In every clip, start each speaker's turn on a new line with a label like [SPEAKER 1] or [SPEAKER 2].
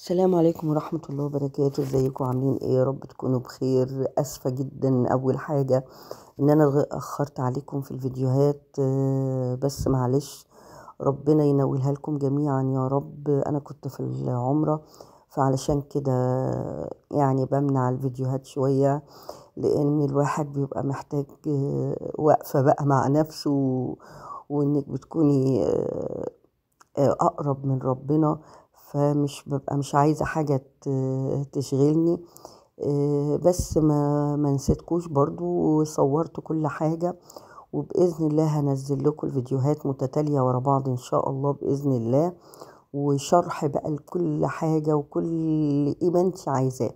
[SPEAKER 1] السلام عليكم ورحمة الله وبركاته ازيكم عاملين ايه يا رب تكونوا بخير اسفة جدا اول حاجة ان انا اخرت عليكم في الفيديوهات آه، بس معلش ربنا ينولها لكم جميعا يا رب انا كنت في العمرة فعلشان كده يعني بمنع الفيديوهات شوية لان الواحد بيبقى محتاج آه، وقفة بقى مع نفسه وانك بتكوني آه، اقرب من ربنا فمش ببقى مش عايزة حاجة تشغلني آه، بس ما منسيتكوش برضو وصورت كل حاجة وبإذن الله هنزل لكم الفيديوهات متتالية ورا بعض إن شاء الله بإذن الله وشرح بقى لكل حاجة وكل إيه ما أنت عايزاه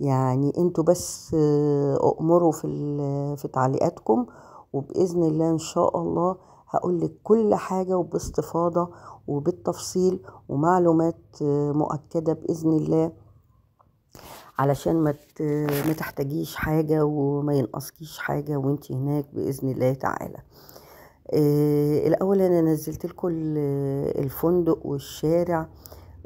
[SPEAKER 1] يعني أنتوا بس آه، أؤمروا في, في تعليقاتكم وبإذن الله إن شاء الله هقولك كل حاجة وباستفاضة وبالتفصيل ومعلومات آه، مؤكدة بإذن الله علشان ما ما تحتاجيش حاجة وما ينقصكيش حاجة وانت هناك بإذن الله تعالى آه، الأول أنا نزلت لكم الفندق والشارع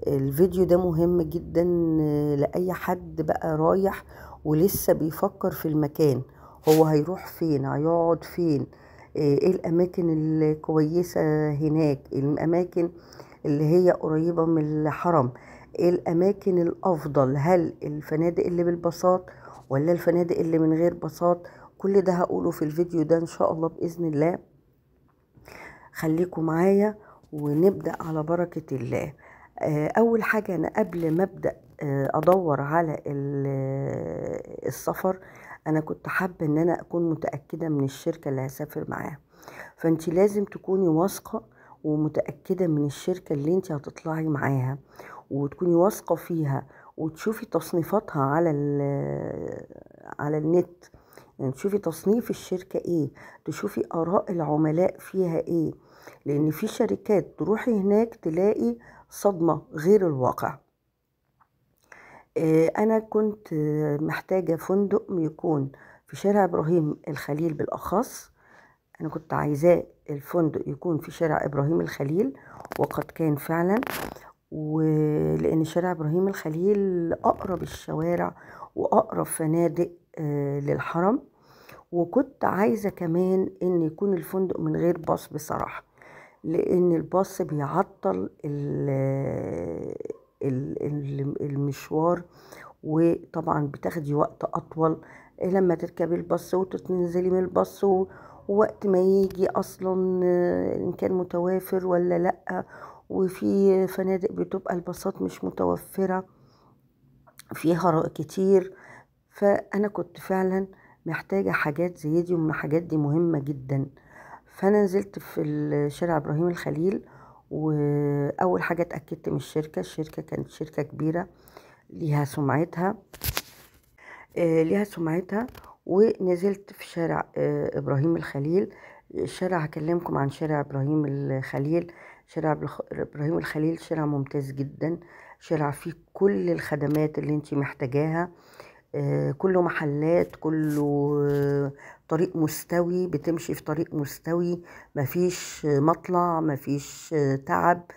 [SPEAKER 1] الفيديو ده مهم جدا آه، لأي حد بقى رايح ولسه بيفكر في المكان هو هيروح فين هيقعد فين آه، ايه الاماكن الكويسه هناك الاماكن اللي هي قريبه من الحرم ايه الاماكن الافضل هل الفنادق اللي بالبساط ولا الفنادق اللي من غير بساط كل ده هقوله في الفيديو ده ان شاء الله باذن الله خليكم معايا ونبدا على بركه الله آه، اول حاجه انا قبل ما ابدا آه، ادور على السفر انا كنت حابه ان انا اكون متاكده من الشركه اللي هسافر معاها فانت لازم تكوني واثقه ومتاكده من الشركه اللي انت هتطلعي معاها وتكوني واثقه فيها وتشوفي تصنيفاتها على على النت يعني تشوفي تصنيف الشركة ايه تشوفي اراء العملاء فيها ايه لان في شركات تروحي هناك تلاقي صدمة غير الواقع آه، أنا كنت محتاجة فندق يكون في شارع إبراهيم الخليل بالأخص أنا كنت عايزاه الفندق يكون في شارع إبراهيم الخليل وقد كان فعلا ولأن شارع إبراهيم الخليل أقرب الشوارع وأقرب فنادق آه، للحرم وكنت عايزة كمان إن يكون الفندق من غير باص بصراحة لأن الباص بيعطل المشوار وطبعا بتاخدي وقت اطول لما تركبي الباص وتنزلي من الباص ووقت ما يجي اصلا ان كان متوافر ولا لا وفي فنادق بتبقى الباصات مش متوفره فيها رأي كتير فانا كنت فعلا محتاجه حاجات زي دي ومن الحاجات دي مهمه جدا فانا نزلت في شارع ابراهيم الخليل واول حاجه اتاكدت من الشركه الشركه كانت شركه كبيره ليها سمعتها آه، ليها سمعتها ونزلت في شارع آه، ابراهيم الخليل الشارع هكلمكم عن شارع ابراهيم الخليل شارع ابراهيم الخليل شارع ممتاز جدا شارع فيه كل الخدمات اللي انت محتاجاها آه، كله محلات كله آه، طريق مستوي بتمشي في طريق مستوي مفيش مطلع مفيش آه، تعب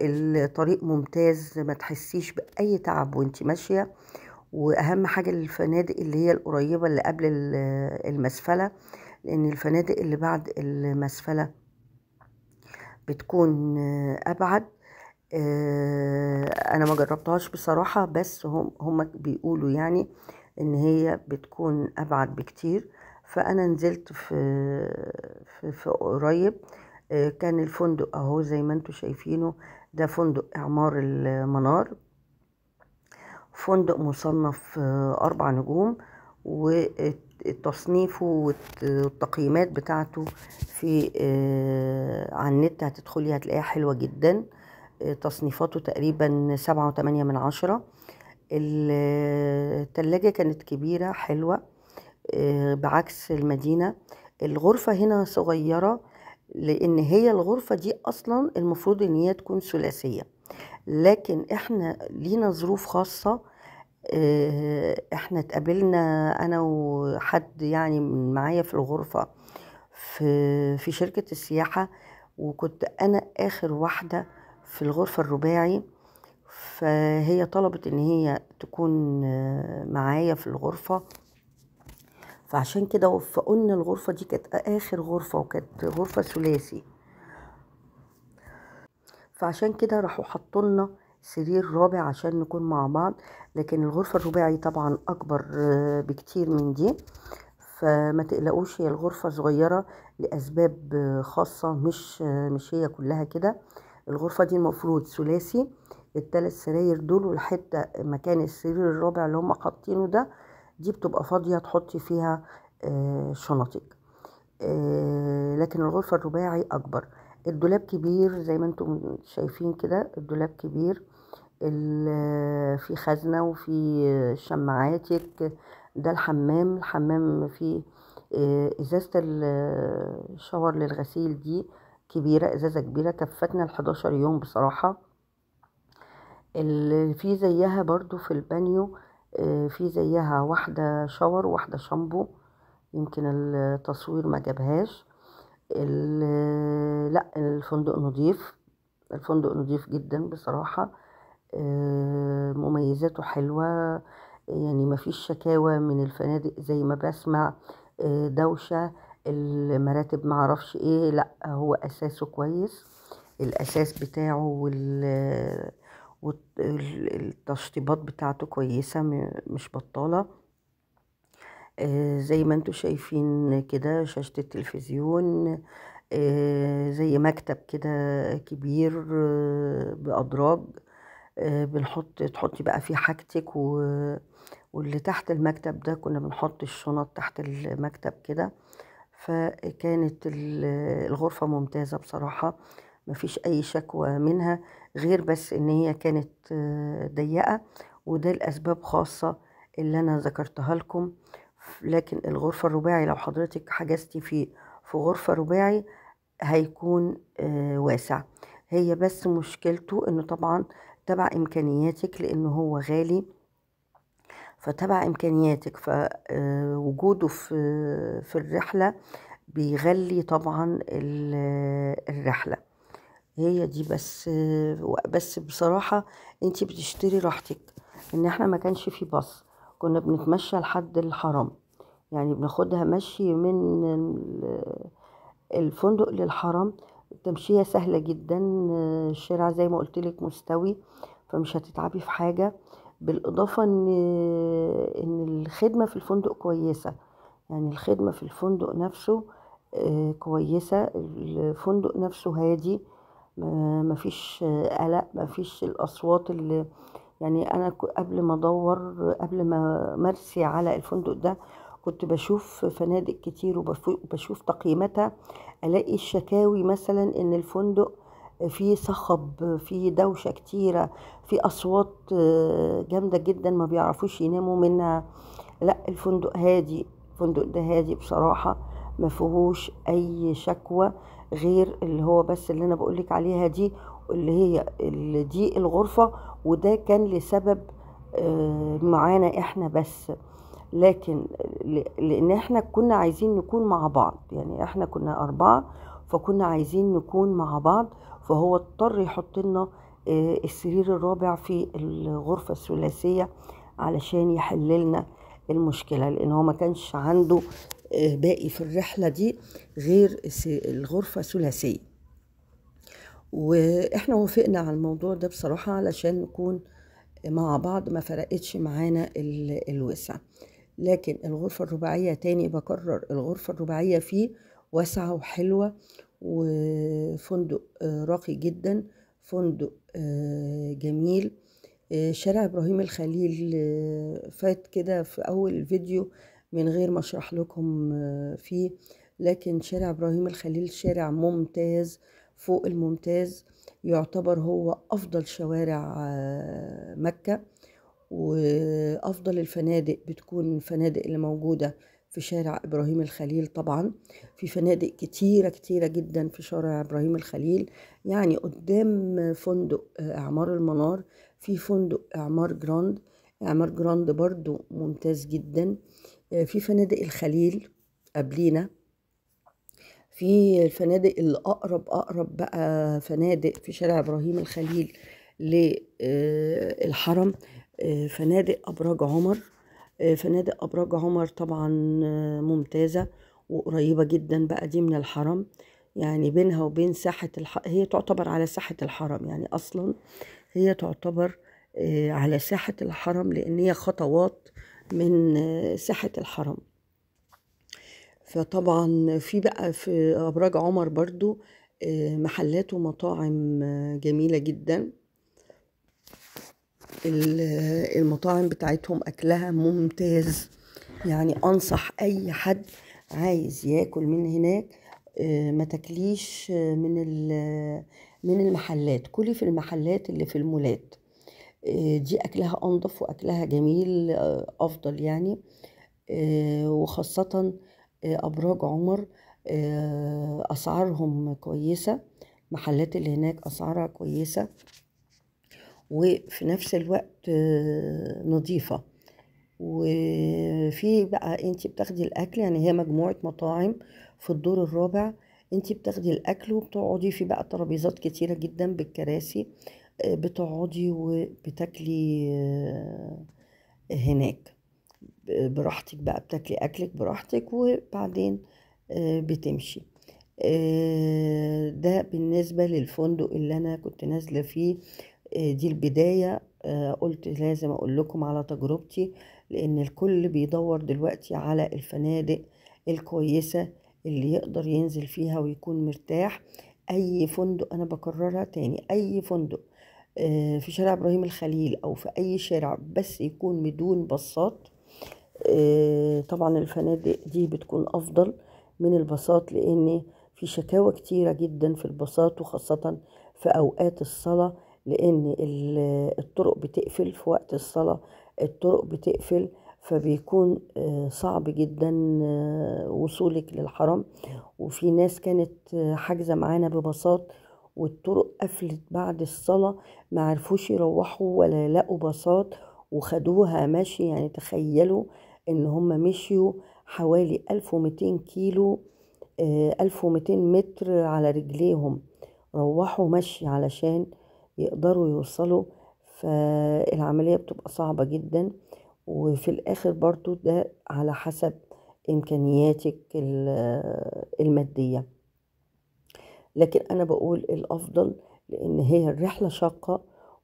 [SPEAKER 1] الطريق ممتاز ما تحسيش بأي تعب وانت ماشية وأهم حاجة الفنادق اللي هي القريبة اللي قبل المسفلة لأن الفنادق اللي بعد المسفلة بتكون أبعد آه، انا ما جربتهاش بصراحه بس هم هم بيقولوا يعني ان هي بتكون ابعد بكتير فانا نزلت في في, في قريب آه، كان الفندق اهو زي ما انتم شايفينه ده فندق اعمار المنار فندق مصنف آه، اربع نجوم وتصنيفه والتقييمات بتاعته في على النت هتدخلي هتلاقيها حلوه جدا تصنيفاته تقريبا سبعة وتمانية من عشرة التلاجة كانت كبيرة حلوة آه، بعكس المدينة الغرفة هنا صغيرة لأن هي الغرفة دي أصلا المفروض إن هي تكون ثلاثية لكن إحنا لينا ظروف خاصة آه، إحنا اتقابلنا أنا وحد يعني من معايا في الغرفة في, في شركة السياحة وكنت أنا آخر واحدة في الغرفة الرباعي فهي طلبت ان هي تكون آه، معايا في الغرفة فعشان كده فقلنا الغرفة دي كانت اخر غرفة وكانت غرفة ثلاثي فعشان كده راحوا حطولنا سرير رابع عشان نكون مع بعض لكن الغرفة الرباعي طبعا اكبر آه، بكتير من دي فما تقلقوش هي الغرفة صغيرة لأسباب آه، خاصة مش مش هي كلها كده الغرفة دي المفروض ثلاثي التلات سراير دول والحتة مكان السرير الرابع اللي هم حاطينه ده دي بتبقى فاضية تحطي فيها آه، شنطك آه، لكن الغرفة الرباعي أكبر الدولاب كبير زي ما انتم شايفين كده الدولاب كبير في خزنة وفي آه، شماعاتك ده الحمام الحمام فيه ازازة الشاور للغسيل دي كبيرة ازازة كبيرة كفتنا الحداشر يوم بصراحة اللي في زيها برضو في البانيو آه، في زيها واحدة شاور واحدة شامبو يمكن التصوير ما جابهاش لا الفندق نضيف الفندق نضيف جدا بصراحة آه، مميزاته حلوة يعني مفيش شكاوى من الفنادق زي ما بسمع آه، دوشة المراتب معرفش ايه لا هو اساسه كويس الاساس بتاعه وال والتشطيبات بتاعته كويسة مش بطالة آه، زي ما انتم شايفين كده شاشة التلفزيون آه، زي مكتب كده كبير آه، بأدراج بنحط تحطي بقى فيه حاجتك و... واللي تحت المكتب ده كنا بنحط الشنط تحت المكتب كده فكانت الغرفة ممتازة بصراحة مفيش أي شكوى منها غير بس إن هي كانت ضيقة وده لأسباب خاصة اللي أنا ذكرتها لكم لكن الغرفة الرباعي لو حضرتك حجزتي في في غرفة رباعي هيكون آه، واسع هي بس مشكلته إنه طبعا تبع إمكانياتك لأنه هو غالي فتبع امكانياتك فوجوده آه، في في الرحله بيغلي طبعا الرحله هي دي بس بس بصراحه انت بتشتري راحتك ان احنا ما كانش في باص كنا بنتمشى لحد الحرم يعني بناخدها مشي من الفندق للحرم التمشية سهلة جدا آه، الشارع زي ما قلت لك مستوي فمش هتتعبي في حاجة بالاضافه ان ان الخدمه في الفندق كويسه يعني الخدمه في الفندق نفسه آه، كويسه الفندق نفسه هادي مفيش قلق مفيش الاصوات اللي يعني انا قبل ما ادور قبل ما مرسي على الفندق ده كنت بشوف فنادق كتير وبشوف تقييماتها الاقي الشكاوي مثلا ان الفندق في صخب في دوشه كتيره في اصوات آه، جامده جدا ما بيعرفوش يناموا منها لا الفندق هادي الفندق ده هادي بصراحه ما فيهوش اي شكوى غير اللي هو بس اللي انا بقولك عليها دي اللي هي اللي دي الغرفه وده كان لسبب آه، معانا احنا بس لكن لان احنا كنا عايزين نكون مع بعض يعني احنا كنا اربعه فكنا عايزين نكون مع بعض فهو اضطر يحط لنا آه، السرير الرابع في الغرفة الثلاثية علشان يحللنا المشكلة لأن هو ما كانش عنده آه، باقي في الرحلة دي غير الغرفة الثلاثية وإحنا وافقنا على الموضوع ده بصراحة علشان نكون مع بعض ما فرقتش معانا الوسع لكن الغرفة الرباعية تاني بكرر الغرفة الرباعية فيه واسعة وحلوة وفندق آه، راقي جدا فندق آه، جميل آه، شارع ابراهيم الخليل فات كده في اول فيديو من غير ما اشرح لكم فيه لكن شارع ابراهيم الخليل شارع ممتاز فوق الممتاز يعتبر هو افضل شوارع مكه وافضل الفنادق بتكون الفنادق اللي موجوده في شارع إبراهيم الخليل طبعا في فنادق كتيرة كتيرة جدا في شارع إبراهيم الخليل يعني قدام فندق آه، إعمار المنار في فندق إعمار جراند إعمار جراند برضو ممتاز جدا آه، في فنادق الخليل قبلينا في الفنادق الأقرب أقرب بقى فنادق في شارع إبراهيم الخليل للحرم آه، فنادق أبراج عمر آه، فنادق ابراج عمر طبعا آه، ممتازه وقريبه جدا بقى دي من الحرم يعني بينها وبين ساحه الح... هي تعتبر على ساحه الحرم يعني اصلا هي تعتبر آه، على ساحه الحرم لان هي خطوات من ساحه الحرم فطبعا في بقى في ابراج عمر برضو محلات ومطاعم جميله جدا المطاعم بتاعتهم اكلها ممتاز يعني انصح اي حد عايز ياكل من هناك آه، ما تاكليش آه، من من المحلات كلي في المحلات اللي في المولات آه، دي اكلها انضف واكلها جميل افضل يعني وخاصه ابراج عمر اسعارهم كويسه المحلات اللي هناك اسعارها كويسه وفي نفس الوقت آه، نظيفة وفي بقى انت بتاخدي الاكل يعني هي مجموعة مطاعم في الدور الرابع انت بتاخدي الاكل وبتقعدي في بقى ترابيزات كتيرة جدا بالكراسي آه، بتقعدي وبتاكلي آه، هناك براحتك بقى بتاكلي اكلك براحتك وبعدين بتمشي ده بالنسبة للفندق اللي انا كنت نازلة فيه دي البداية آه، قلت لازم أقول لكم على تجربتي لأن الكل بيدور دلوقتي على الفنادق الكويسة اللي يقدر ينزل فيها ويكون مرتاح أي فندق أنا بكررها تاني أي فندق آه، في شارع إبراهيم الخليل أو في أي شارع بس يكون بدون بصات آه، طبعا الفنادق دي بتكون أفضل من البساط لأن في شكاوى كتيرة جدا في البساط وخاصة في أوقات الصلاة لان الطرق بتقفل في وقت الصلاة الطرق بتقفل فبيكون آه، صعب جدا آه، وصولك للحرم وفي ناس كانت آه، حاجزة معانا ببساط والطرق قفلت بعد الصلاة ما عرفوش يروحوا ولا لقوا باصات وخدوها ماشي يعني تخيلوا ان هم مشيوا حوالي 1200 كيلو 1200 متر على رجليهم روحوا مشي علشان يقدروا يوصلوا فالعملية بتبقى صعبة جدا وفي الآخر برضو ده على حسب إمكانياتك المادية لكن أنا بقول الأفضل لأن هي الرحلة شاقة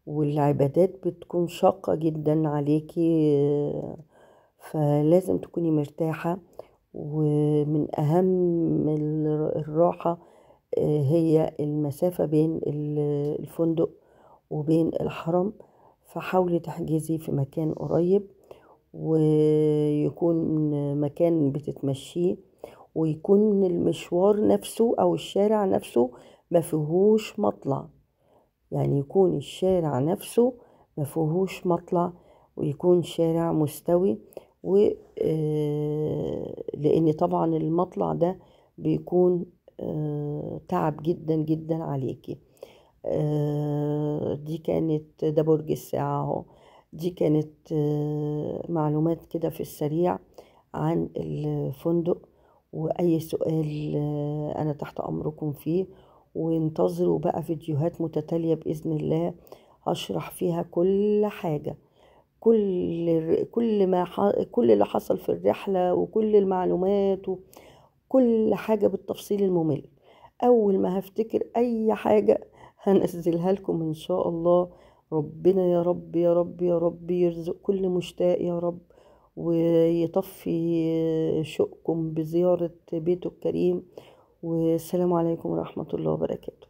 [SPEAKER 1] والعبادات بتكون شاقة جدا عليكي فلازم تكوني مرتاحة ومن أهم الراحة آه، هي المسافة بين الفندق وبين الحرم فحاولي تحجزي في مكان قريب ويكون مكان بتتمشيه ويكون المشوار نفسه او الشارع نفسه ما فيهوش مطلع يعني يكون الشارع نفسه ما فيهوش مطلع ويكون شارع مستوي و آه، لان طبعا المطلع ده بيكون آه، تعب جدا جدا عليكي آه، دي كانت ده برج الساعة اهو دي كانت آه، معلومات كده في السريع عن الفندق وأي سؤال آه، أنا تحت أمركم فيه وانتظروا بقى فيديوهات متتالية بإذن الله هشرح فيها كل حاجة كل كل ما كل اللي حصل في الرحلة وكل المعلومات وكل حاجة بالتفصيل الممل أول ما هفتكر أي حاجة هنزلها لكم ان شاء الله ربنا يا رب يا رب يا رب يرزق كل مشتاق يا رب ويطفي شوقكم بزيارة بيته الكريم والسلام عليكم ورحمة الله وبركاته